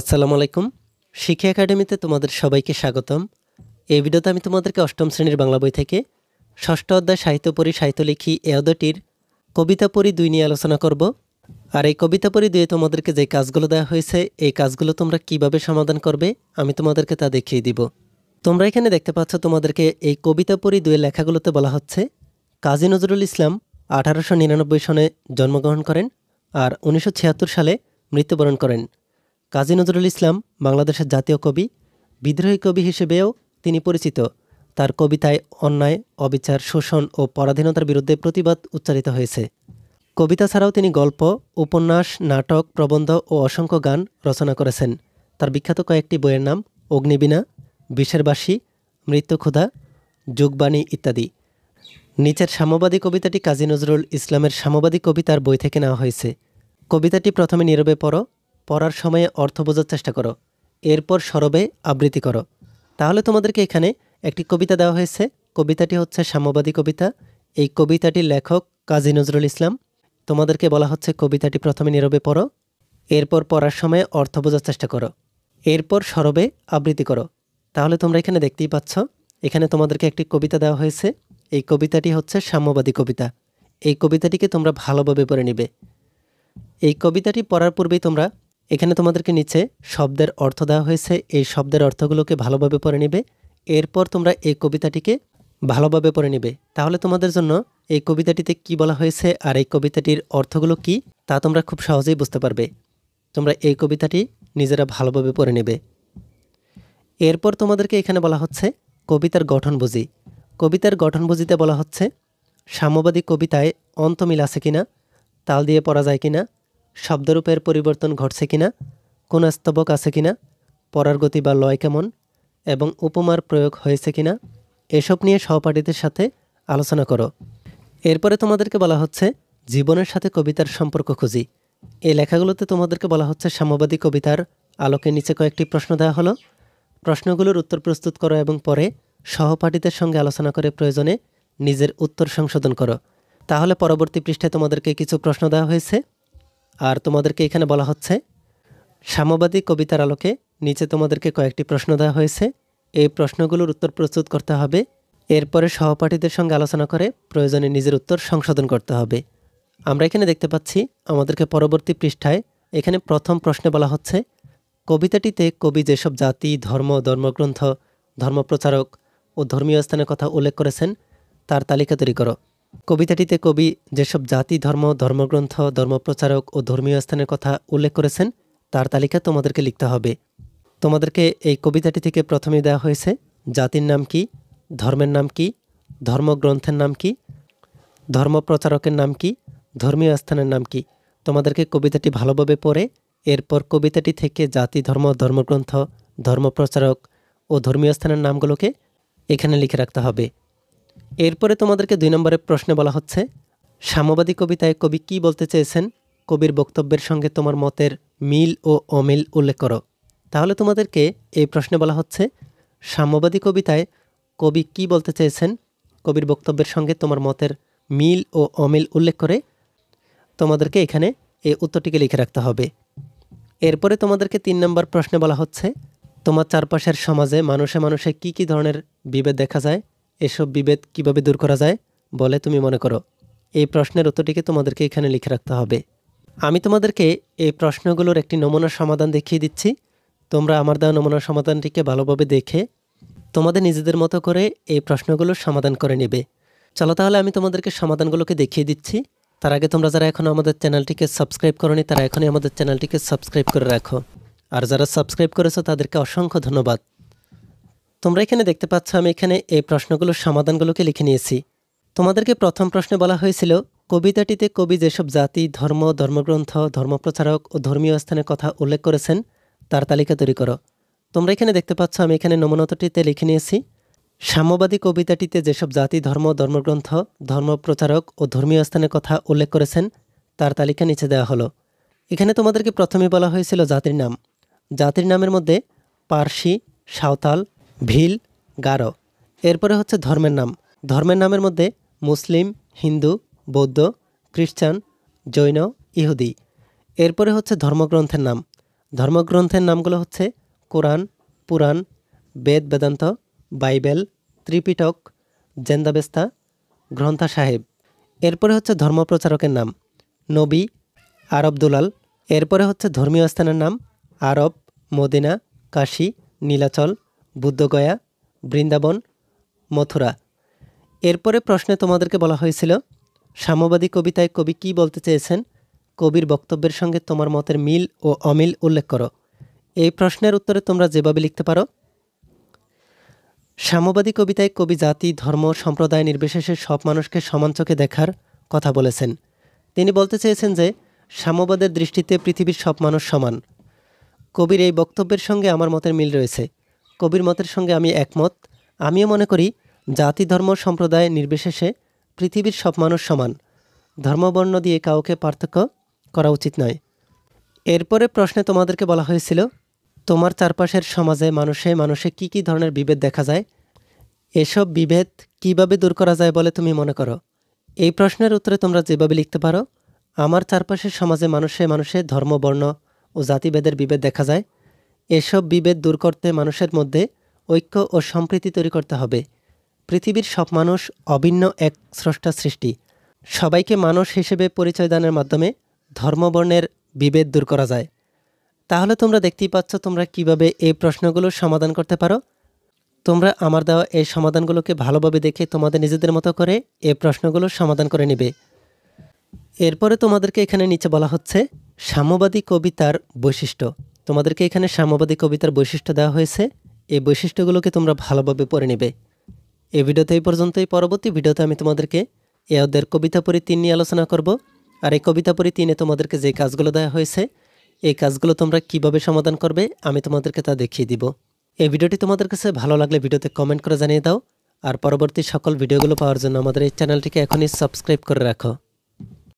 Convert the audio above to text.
আসসালামু আলাইকুম শিক্ষা একাডেমিতে তোমাদের সবাইকে স্বাগতম এই ভিডিওতে আমি তোমাদেরকে অষ্টম শ্রেণীর বাংলা বই থেকে ষষ্ঠ অধ্যায় সাহিত্য পরি সাহিত্য লিখি এ অধ্যায়টির কবিতা পরি দুই নিয়ে আলোচনা করব আর এই কবিতা পরি দুয়ে তোমাদেরকে যে কাজগুলো দেওয়া হয়েছে এই কাজগুলো তোমরা কিভাবে সমাধান করবে আমি তোমাদেরকে তা দেখিয়ে দিব তোমরা এখানে দেখতে পাচ্ছ তোমাদেরকে এই কবিতা পরি দুয়ের লেখাগুলোতে বলা হচ্ছে কাজী নজরুল ইসলাম আঠারোশো নিরানব্বই সনে জন্মগ্রহণ করেন আর উনিশশো সালে মৃত্যুবরণ করেন কাজী নজরুল ইসলাম বাংলাদেশের জাতীয় কবি বিদ্রোহী কবি হিসেবেও তিনি পরিচিত তার কবিতায় অন্যায় অবিচার শোষণ ও পরাধীনতার বিরুদ্ধে প্রতিবাদ উচ্চারিত হয়েছে কবিতা ছাড়াও তিনি গল্প উপন্যাস নাটক প্রবন্ধ ও অসংখ্য গান রচনা করেছেন তার বিখ্যাত কয়েকটি বইয়ের নাম অগ্নিবীণা বিশেরবাসী মৃত্যুক্ষুধা যুগবাণী ইত্যাদি নিচের সাম্যবাদী কবিতাটি কাজী নজরুল ইসলামের সাম্যবাদী কবিতার বই থেকে নেওয়া হয়েছে কবিতাটি প্রথমে নীরবে পড়ো পড়ার সময়ে অর্থ বোঝার চেষ্টা করো এরপর সরবে আবৃত্তি করো তাহলে তোমাদেরকে এখানে একটি কবিতা দেওয়া হয়েছে কবিতাটি হচ্ছে সাম্যবাদী কবিতা এই কবিতাটির লেখক কাজী নজরুল ইসলাম তোমাদেরকে বলা হচ্ছে কবিতাটি প্রথমে নীরবে পড়ো এরপর পড়ার সময় অর্থ বোঝার চেষ্টা করো এরপর সরবে আবৃত্তি করো তাহলে তোমরা এখানে দেখতেই পাচ্ছ এখানে তোমাদেরকে একটি কবিতা দেওয়া হয়েছে এই কবিতাটি হচ্ছে সাম্যবাদী কবিতা এই কবিতাটিকে তোমরা ভালোভাবে পড়ে নিবে এই কবিতাটি পড়ার পূর্বেই তোমরা এখানে তোমাদেরকে নিচে শব্দের অর্থ দেওয়া হয়েছে এই শব্দের অর্থগুলোকে ভালোভাবে পড়ে নেবে এরপর তোমরা এই কবিতাটিকে ভালোভাবে পড়ে নেবে তাহলে তোমাদের জন্য এই কবিতাটিতে কি বলা হয়েছে আর এই কবিতাটির অর্থগুলো কি তা তোমরা খুব সহজেই বুঝতে পারবে তোমরা এই কবিতাটি নিজেরা ভালোভাবে পড়ে নেবে এরপর তোমাদেরকে এখানে বলা হচ্ছে কবিতার গঠন বুঝি কবিতার গঠন বুঝিতে বলা হচ্ছে সাম্যবাদী কবিতায় অন্তমিল আছে কিনা তাল দিয়ে পড়া যায় কিনা শব্দরূপের পরিবর্তন ঘটছে কিনা কোন স্তবক আছে কিনা পরার গতি বা লয় কেমন এবং উপমার প্রয়োগ হয়েছে কিনা এসব নিয়ে সহপাঠীদের সাথে আলোচনা করো এরপরে তোমাদেরকে বলা হচ্ছে জীবনের সাথে কবিতার সম্পর্ক খুঁজি এই লেখাগুলোতে তোমাদেরকে বলা হচ্ছে সাম্যবাদী কবিতার আলোকে নিচে কয়েকটি প্রশ্ন দেওয়া হলো প্রশ্নগুলোর উত্তর প্রস্তুত করো এবং পরে সহপাঠীদের সঙ্গে আলোচনা করে প্রয়োজনে নিজের উত্তর সংশোধন করো তাহলে পরবর্তী পৃষ্ঠে তোমাদেরকে কিছু প্রশ্ন দেওয়া হয়েছে আর তোমাদেরকে এখানে বলা হচ্ছে সাম্যবাদী কবিতার আলোকে নিচে তোমাদেরকে কয়েকটি প্রশ্ন দেওয়া হয়েছে এই প্রশ্নগুলোর উত্তর প্রস্তুত করতে হবে এরপরে সহপাঠীদের সঙ্গে আলোচনা করে প্রয়োজনে নিজের উত্তর সংশোধন করতে হবে আমরা এখানে দেখতে পাচ্ছি আমাদেরকে পরবর্তী পৃষ্ঠায় এখানে প্রথম প্রশ্নে বলা হচ্ছে কবিতাটিতে কবি যেসব জাতি ধর্ম ধর্মগ্রন্থ ধর্মপ্রচারক ও ধর্মীয় স্থানের কথা উল্লেখ করেছেন তার তালিকা তৈরি করো কবিতাটিতে কবি যেসব জাতি ধর্ম ধর্মগ্রন্থ ধর্মপ্রচারক ও ধর্মীয় স্থানের কথা উল্লেখ করেছেন তার তালিকা তোমাদেরকে লিখতে হবে তোমাদেরকে এই কবিতাটি থেকে প্রথমে দেওয়া হয়েছে জাতির নাম কি ধর্মের নাম কি ধর্মগ্রন্থের নাম কি ধর্মপ্রচারকের নাম কি ধর্মীয় স্থানের নাম কি তোমাদেরকে কবিতাটি ভালোভাবে পড়ে এরপর কবিতাটি থেকে জাতি ধর্ম ধর্মগ্রন্থ ধর্মপ্রচারক ও ধর্মীয় স্থানের নামগুলোকে এখানে লিখে রাখতে হবে এরপরে তোমাদেরকে দুই নম্বরের প্রশ্নে বলা হচ্ছে সাম্যবাদী কবিতায় কবি কি বলতে চেয়েছেন কবির বক্তব্যের সঙ্গে তোমার মতের মিল ও অমিল উল্লেখ করো তাহলে তোমাদেরকে এই প্রশ্নে বলা হচ্ছে সাম্যবাদী কবিতায় কবি কি বলতে চেয়েছেন কবির বক্তব্যের সঙ্গে তোমার মতের মিল ও অমিল উল্লেখ করে তোমাদেরকে এখানে এই উত্তরটিকে লিখে রাখতে হবে এরপরে তোমাদেরকে তিন নম্বর প্রশ্নে বলা হচ্ছে তোমার চারপাশের সমাজে মানুষে মানুষে কি কি ধরনের বিভেদ দেখা যায় এসব বিভেদ কিভাবে দূর করা যায় বলে তুমি মনে করো এই প্রশ্নের উত্তরটিকে তোমাদেরকে এখানে লিখে রাখতে হবে আমি তোমাদেরকে এই প্রশ্নগুলোর একটি নমুনা সমাধান দেখিয়ে দিচ্ছি তোমরা আমার দেওয়া নমুনা সমাধানটিকে ভালোভাবে দেখে তোমাদের নিজেদের মতো করে এই প্রশ্নগুলোর সমাধান করে নেবে চলো তাহলে আমি তোমাদেরকে সমাধানগুলোকে দেখিয়ে দিচ্ছি তার আগে তোমরা যারা এখনও আমাদের চ্যানেলটিকে সাবস্ক্রাইব করনি তারা এখনই আমাদের চ্যানেলটিকে সাবস্ক্রাইব করে রাখো আর যারা সাবস্ক্রাইব করেছো তাদেরকে অসংখ্য ধন্যবাদ তোমরা এখানে দেখতে পাচ্ছ আমি এখানে এই প্রশ্নগুলোর সমাধানগুলোকে লিখে নিয়েছি তোমাদেরকে প্রথম প্রশ্নে বলা হয়েছিল কবিতাটিতে কবি যেসব জাতি ধর্ম ধর্মগ্রন্থ ধর্মপ্রচারক ও ধর্মীয় স্থানের কথা উল্লেখ করেছেন তার তালিকা তৈরি করো তোমরা এখানে দেখতে পাচ্ছ আমি এখানে নমনতটিতে লিখে নিয়েছি সাম্যবাদী কবিতাটিতে যেসব জাতি ধর্ম ধর্মগ্রন্থ ধর্মপ্রচারক ও ধর্মীয় স্থানের কথা উল্লেখ করেছেন তার তালিকা নিচে দেওয়া হলো এখানে তোমাদেরকে প্রথমে বলা হয়েছিল জাতির নাম জাতির নামের মধ্যে পার্সি সাঁওতাল ভিল গারো এরপরে হচ্ছে ধর্মের নাম ধর্মের নামের মধ্যে মুসলিম হিন্দু বৌদ্ধ খ্রিস্টান জৈন ইহুদি এরপরে হচ্ছে ধর্মগ্রন্থের নাম ধর্মগ্রন্থের নামগুলো হচ্ছে Quran Puran Veda Vedanta Bible Tripitaka Zend Avesta Granth Sahib এরপরে হচ্ছে ধর্মপ্রচারকের নাম নবী আরব দুলাল এরপরে হচ্ছে ধর্মীয় স্থানের নাম আরব মদিনা কাশী নীলাচল বুদ্ধগয়া বৃন্দাবন মথুরা এরপরে প্রশ্নে তোমাদেরকে বলা হয়েছিল সাম্যবাদী কবিতায় কবি কি বলতে চেয়েছেন কবির বক্তব্যের সঙ্গে তোমার মতের মিল ও অমিল উল্লেখ করো এই প্রশ্নের উত্তরে তোমরা যেভাবে লিখতে পারো সাম্যবাদী কবিতায় কবি জাতি ধর্ম সম্প্রদায় নির্বিশেষে সব মানুষকে সমান চোখে দেখার কথা বলেছেন তিনি বলতে চেয়েছেন যে সাম্যবাদের দৃষ্টিতে পৃথিবীর সব মানুষ সমান কবির এই বক্তব্যের সঙ্গে আমার মতের মিল রয়েছে কবির মতের সঙ্গে আমি একমত আমিও মনে করি জাতি ধর্ম সম্প্রদায় নির্বিশেষে পৃথিবীর সব মানুষ সমান ধর্মবর্ণ দিয়ে কাউকে পার্থক্য করা উচিত নয় এরপরে প্রশ্নে তোমাদেরকে বলা হয়েছিল তোমার চারপাশের সমাজে মানুষে মানুষে কি কি ধরনের বিভেদ দেখা যায় এসব বিভেদ কিভাবে দূর করা যায় বলে তুমি মনে করো এই প্রশ্নের উত্তরে তোমরা যেভাবে লিখতে পারো আমার চারপাশের সমাজে মানুষে মানুষে ধর্মবর্ণ ও জাতিভেদের বিভেদ দেখা যায় এসব বিভেদ দূর করতে মানুষের মধ্যে ঐক্য ও সম্প্রীতি তৈরি করতে হবে পৃথিবীর সব মানুষ অভিন্ন এক স্রষ্টা সৃষ্টি সবাইকে মানুষ হিসেবে পরিচয় দানের মাধ্যমে ধর্মবর্ণের বিভেদ দূর করা যায় তাহলে তোমরা দেখতেই পাচ্ছ তোমরা কিভাবে এই প্রশ্নগুলো সমাধান করতে পারো তোমরা আমার দেওয়া এই সমাধানগুলোকে ভালোভাবে দেখে তোমাদের নিজেদের মতো করে এই প্রশ্নগুলো সমাধান করে নেবে এরপরে তোমাদেরকে এখানে নিচে বলা হচ্ছে সাম্যবাদী কবিতার বৈশিষ্ট্য তোমাদেরকে এখানে সাম্যবাদী কবিতার বৈশিষ্ট্য দেওয়া হয়েছে এই বৈশিষ্ট্যগুলোকে তোমরা ভালোভাবে পড়ে নেবে এই ভিডিওতে এই পর্যন্তই পরবর্তী ভিডিওতে আমি তোমাদেরকে এ ওদের কবিতা পরি তিন নিয়ে আলোচনা করব আর এই কবিতা পরি তিনে তোমাদেরকে যে কাজগুলো দেওয়া হয়েছে এই কাজগুলো তোমরা কিভাবে সমাধান করবে আমি তোমাদেরকে তা দেখিয়ে দিব এই ভিডিওটি তোমাদের কাছে ভালো লাগলে ভিডিওতে কমেন্ট করে জানিয়ে দাও আর পরবর্তী সকল ভিডিওগুলো পাওয়ার জন্য আমাদের এই চ্যানেলটিকে এখনই সাবস্ক্রাইব করে রাখো